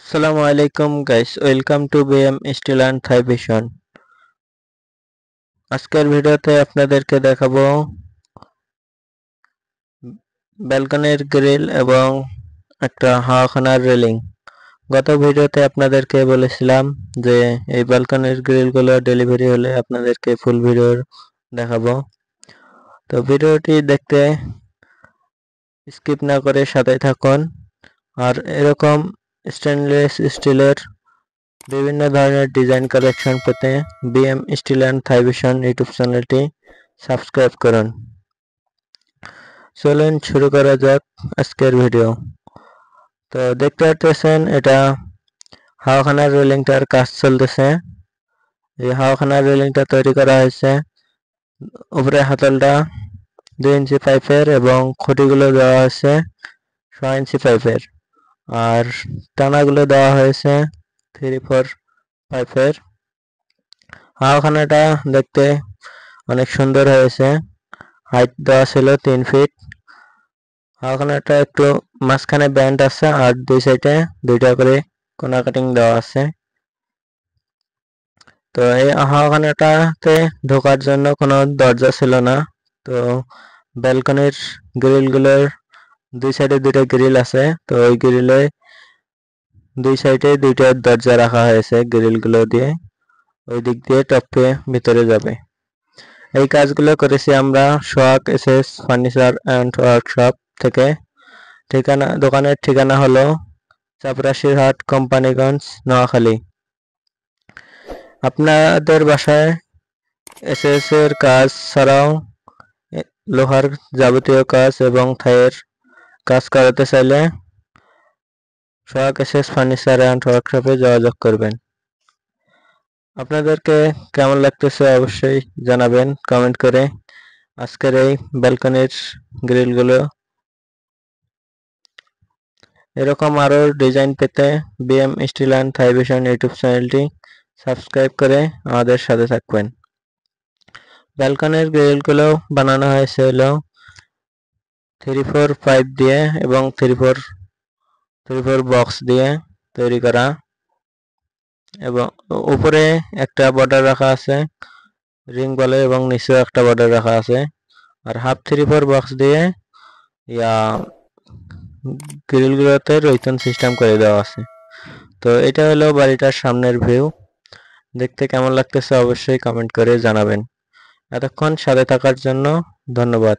আসসালামু আলাইকুম guys welcome to BM steel and Thai vision আজকের ভিডিওতে আপনাদেরকে দেখাবো ব্যালকনির গ্রিল এবং একটা হাওয়াখানার রেলিং গত ভিডিওতে আপনাদেরকে বলেছিলাম যে এই ব্যালকনির গ্রিলগুলো ডেলিভারি হলে আপনাদেরকে ফুল ভিডিওর দেখাবো তো ভিডিওটি দেখতে স্কিপ না করে সাথে থাকুন আর এরকম স্টেনলেস স্টিলের বিভিন্ন ধরনের ডিজাইন কালেকশন পেতে BM steel and Thai vision YouTube চ্যানেলটি সাবস্ক্রাইব করুন চলুন শুরু করা যাক আজকের ভিডিও তো দেখতে পাচ্ছেন এটা হাওয়াখানার রেলিংটার কাজ চলতেছে এই হাওয়াখানার রেলিংটা তৈরি করা হয়েছে উপরে হাতলটা দুই ইঞ্চি পাইপের এবং খুঁটিগুলো দেওয়া হয়েছে ছয় ইঞ্চি পাইপের আর টানাগুলো দেওয়া হয়েছে থ্রি ফোর ফাইভের হাওখানাটা দেখতে অনেক সুন্দর হয়েছে হাইট দেওয়া ছিল তিন ফিট হাওখানাটা একটু মাঝখানে ব্যান্ড আছে আর দুই সাইডে দুইটা করে কোনা কাটিং দেওয়া আছে তো এই হাওখানাটাতে ঢোকার জন্য কোনো দরজা ছিল না তো ব্যালকনির গ্রিলগুলোর দুই সাইডে দুইটা গ্রিল আছে তো ওই গ্রিলে দুই সাইডে দুইটা দরজা রাখা হয়েছে গ্রিলগুলো দিয়ে ওই দিক দিয়ে টপে ভিতরে যাবে এই কাজগুলো করেছি আমরা Sohag S S furniture and workshop থেকে ঠিকানা দোকানের ঠিকানা হলো চাপরাশির হাট কোম্পানিগঞ্জ নোয়াখালী আপনাদের বাসায় এস এস এর কাজ ছাড়াও লোহার যাবতীয় কাজ এবং থায়ের কাজ করাতে চাইলে সোহাগ এসএস ফার্নিচার অ্যান্ড ওয়ার্কশপে যোগাযোগ করবেন আপনাদেরকে কেমন লাগতেছে অবশ্যই জানাবেন কমেন্ট করে আজকের এই ব্যালকনির গ্রিলগুলো এরকম আরও ডিজাইন পেতে BM steel and Thai vision YouTube চ্যানেলটি সাবস্ক্রাইব করে আমাদের সাথে থাকবেন ব্যালকনির গ্রিলগুলো বানানো হয়েছিল থ্রি ফোর ফাইভ দিয়ে এবং three four three four box দিয়ে তৈরি করা এবং উপরে একটা বর্ডার রাখা আছে রিং বলে এবং নিচেও একটা বর্ডার রাখা আছে আর হাফ থ্রি ফোর বক্স দিয়ে ইয়া গ্রিলগুলোতে রৈতন সিস্টেম করে দেওয়া আছে তো এটা হলো বাড়িটার সামনের ভিউ দেখতে কেমন লাগতেছে অবশ্যই কমেন্ট করে জানাবেন এতক্ষণ সাথে থাকার জন্য ধন্যবাদ